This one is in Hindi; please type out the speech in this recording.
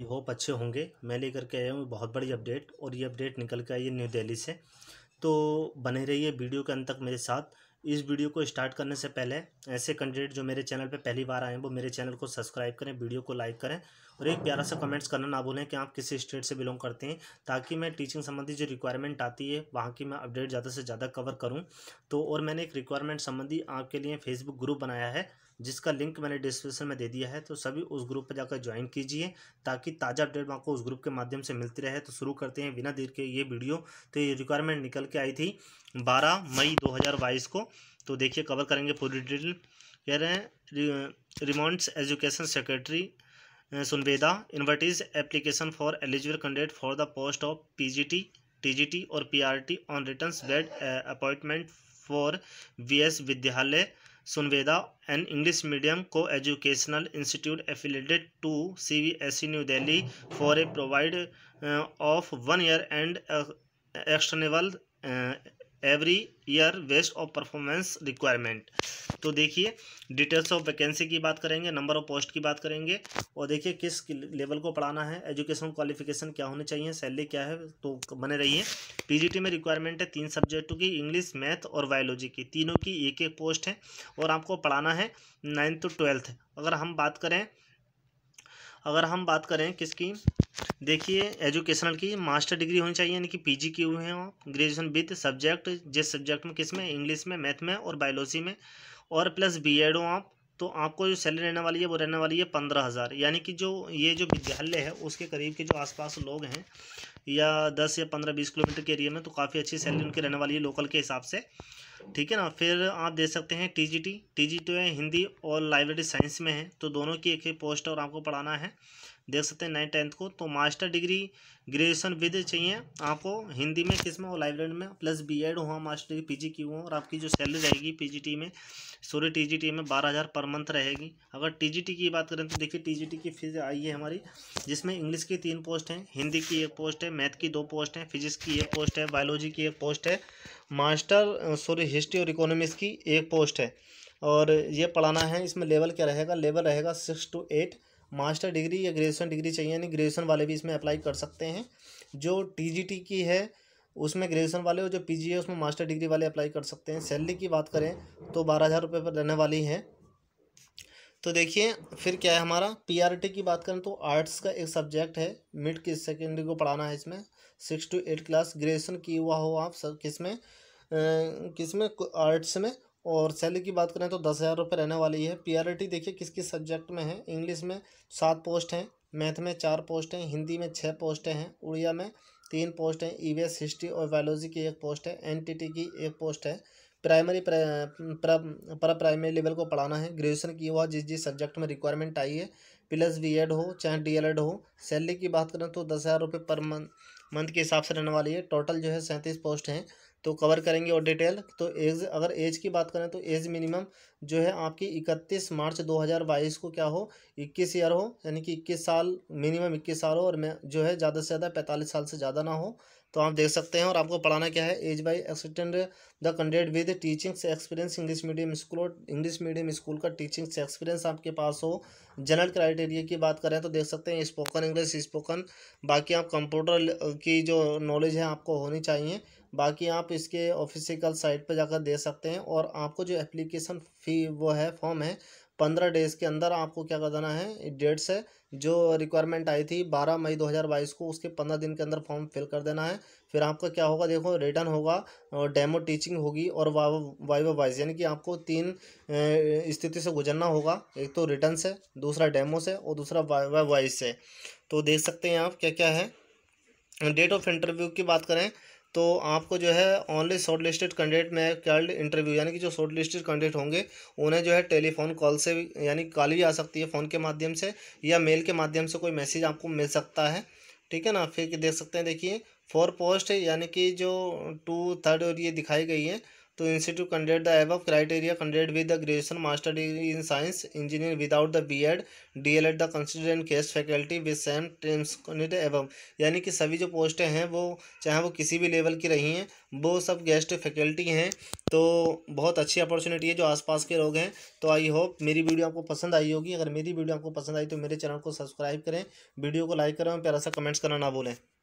आई होप अच्छे होंगे मैं लेकर के आया हूँ बहुत बड़ी अपडेट और ये अपडेट निकल के आई है न्यू दिल्ली से तो बने रहिए वीडियो के अंत तक मेरे साथ इस वीडियो को स्टार्ट करने से पहले ऐसे कैंडिडेट जो मेरे चैनल पे पहली बार आए हैं वो मेरे चैनल को सब्सक्राइब करें वीडियो को लाइक करें और एक प्यारा सा कमेंट्स करना ना भूलें कि आप किस स्टेट से बिलोंग करते हैं ताकि मैं टीचिंग संबंधी जो रिक्वायरमेंट आती है वहाँ की मैं अपडेट ज़्यादा से ज़्यादा कवर करूँ तो और मैंने एक रिक्वायरमेंट संबंधी आपके लिए फेसबुक ग्रुप बनाया है जिसका लिंक मैंने डिस्क्रिप्शन में दे दिया है तो सभी उस ग्रुप पर जाकर ज्वाइन कीजिए ताकि ताज़ा अपडेट आपको उस ग्रुप के माध्यम से मिलती रहे तो शुरू करते हैं बिना देर के ये वीडियो तो ये रिक्वायरमेंट निकल के आई थी बारह मई दो को तो देखिए कवर करेंगे पूरी डिटेल कह रहे हैं रिमोन्ट्स education secretary Sunveda invites application for eligible candidate for the post of PGT TGT और PRT on returns bed appointment for VS Vidyalaya Sunveda an English medium co educational institute affiliated to C B S E New Delhi for a provide of one year and extendable every year waste of performance requirement तो देखिए डिटेल्स ऑफ वैकेंसी की बात करेंगे नंबर ऑफ पोस्ट की बात करेंगे और देखिए किस लेवल को पढ़ाना है एजुकेशन क्वालिफिकेशन क्या होने चाहिए सैलरी क्या है तो बने रहिए पीजीटी में रिक्वायरमेंट है तीन सब्जेक्टों की इंग्लिश मैथ और बायोलॉजी की तीनों की एक एक पोस्ट है और आपको पढ़ाना है नाइन्थ टू ट्वेल्थ अगर हम बात करें अगर हम बात करें किसकी देखिए एजुकेशनल की मास्टर डिग्री होनी चाहिए यानी कि पीजी की हुए हों ग्रेजुएशन विद सब्जेक्ट जिस सब्जेक्ट में किस में इंग्लिश में मैथ में और बायोलॉजी में और प्लस बी एड हो आप तो आपको जो सैलरी रहने वाली है वो रहने वाली है पंद्रह हज़ार यानी कि जो ये जो विद्यालय है उसके करीब के जो आसपास लोग हैं या दस या पंद्रह बीस किलोमीटर के एरिया में तो काफ़ी अच्छी सैलरी उनकी रहने वाली है लोकल के हिसाब से ठीक है ना फिर आप देख सकते हैं टीजीटी टीजीटी है हिंदी और लाइब्रेरी साइंस में है तो दोनों की एक ही पोस्ट और आपको पढ़ाना है देख सकते हैं नाइन टेंथ को तो मास्टर डिग्री ग्रेजुएशन विद चाहिए आपको हिंदी में किस में हो लाइब्रेरी में प्लस बी एड हो मास्टर डिग्री पी जी की हो और आपकी जो सैलरी रहेगी पी जी टी में सॉरी टी जी टी में बारह हज़ार पर मंथ रहेगी अगर टी जी टी की बात करें तो देखिए टी जी टी की फीस आई है हमारी जिसमें इंग्लिश की तीन पोस्ट हैं हिंदी की एक पोस्ट है मैथ की दो पोस्ट हैं फिजिक्स की एक पोस्ट है बायोलॉजी की एक पोस्ट है मास्टर सॉरी हिस्ट्री और इकोनॉमिक्स की एक पोस्ट है और ये पढ़ाना है इसमें लेवल क्या रहेगा लेवल रहेगा six to eight master degree या ग्रेजुएशन डिग्री चाहिए यानी ग्रेजुएसन वाले भी इसमें अप्लाई कर सकते हैं जो टी की है उसमें ग्रेजुएसन वाले और जो पी है उसमें मास्टर डिग्री वाले अप्लाई कर सकते हैं सैलरी की बात करें तो बारह हज़ार रुपये पर रहने वाली है तो देखिए फिर क्या है हमारा टी की बात करें तो आर्ट्स का एक सब्जेक्ट है मिड की सेकेंडरी को पढ़ाना है इसमें six to eight class graduation किया हुआ हो आप सब किस में किस में आर्ट्स में और सैलरी की बात करें तो दस हज़ार रुपये रहने वाली है पीआरटी देखिए किस किस सब्जेक्ट में है इंग्लिश में सात पोस्ट हैं मैथ में चार पोस्ट हैं हिंदी में छः पोस्टें हैं उड़िया में तीन पोस्ट हैं ईवीएस e हिस्ट्री और बायोलॉजी की एक पोस्ट है एन की एक पोस्ट है प्राइमरी पर प्राइमरी लेवल को पढ़ाना है ग्रेजुएशन की हुआ जिस जिस सब्जेक्ट में रिक्वायरमेंट आई है प्लस बी एड हो चाहे डी एल एड हो सैलरी की बात करें तो दस हज़ार रुपये पर मंथ मंथ के हिसाब से रहने वाली है टोटल जो है सैंतीस पोस्ट हैं तो कवर करेंगे और डिटेल तो एज अगर एज की बात करें तो एज मिनिमम जो है आपकी इकतीस मार्च 2022 को क्या हो इक्कीस ईयर हो यानी कि इक्कीस साल मिनिमम इक्कीस साल हो और मैं जो है ज़्यादा से ज़्यादा पैंतालीस साल से ज़्यादा ना हो तो आप देख सकते हैं और आपको पढ़ाना क्या है as by extend the candid with teachings experience English medium school और इंग्लिश मीडियम स्कूल का टीचिंग्स एक्सपीरियंस आपके पास हो जनरल क्राइटेरिया की बात करें तो देख सकते हैं स्पोकन इंग्लिश स्पोकन बाकी आप कंप्यूटर की जो नॉलेज है आपको होनी चाहिए बाकी आप इसके ऑफिसिकल साइट पर जाकर दे सकते हैं और आपको जो एप्लीकेशन फ़ी वो है फॉर्म है पंद्रह डेज़ के अंदर आपको क्या कर देना है डेट से जो रिक्वायरमेंट आई थी बारह मई दो हज़ार बाईस को उसके पंद्रह दिन के अंदर फॉर्म फिल कर देना है फिर आपका क्या होगा देखो रिटर्न होगा डेमो टीचिंग होगी और वाइवा वाइज यानी कि आपको तीन स्थिति से गुजरना होगा एक तो रिटर्न से दूसरा डेमो से और दूसरा वाइवा वाइज से तो देख सकते हैं आप क्या क्या है डेट ऑफ इंटरव्यू की बात करें तो आपको जो है ऑनली शॉर्ट लिस्टेड कैंडिडेट में कैल्ड इंटरव्यू यानी कि जो शॉर्ट लिस्टेड कैंडिडेट होंगे उन्हें जो है टेलीफोन कॉल से यानी कॉल भी आ सकती है फ़ोन के माध्यम से या मेल के माध्यम से कोई मैसेज आपको मिल सकता है ठीक है ना फिर देख सकते हैं देखिए फोर पोस्ट यानी कि जो टू थर्ड और ये दिखाई गई है तो institute candid the above criteria candid with the graduation master degree in science engineer without the B Ed D El Ed the considered guest faculty with same terms above यानी कि सभी जो पोस्टें हैं वो चाहे वो किसी भी लेवल की रही हैं वो सब गेस्ट फैकल्टी हैं तो बहुत अच्छी अपॉर्चुनिटी है जो आसपास के लोग हैं तो आई होप मेरी वीडियो आपको पसंद आई होगी अगर मेरी वीडियो आपको पसंद आई तो मेरे चैनल को सब्सक्राइब करें वीडियो को लाइक करें और प्यारा सा कमेंट्स करना ना भूलें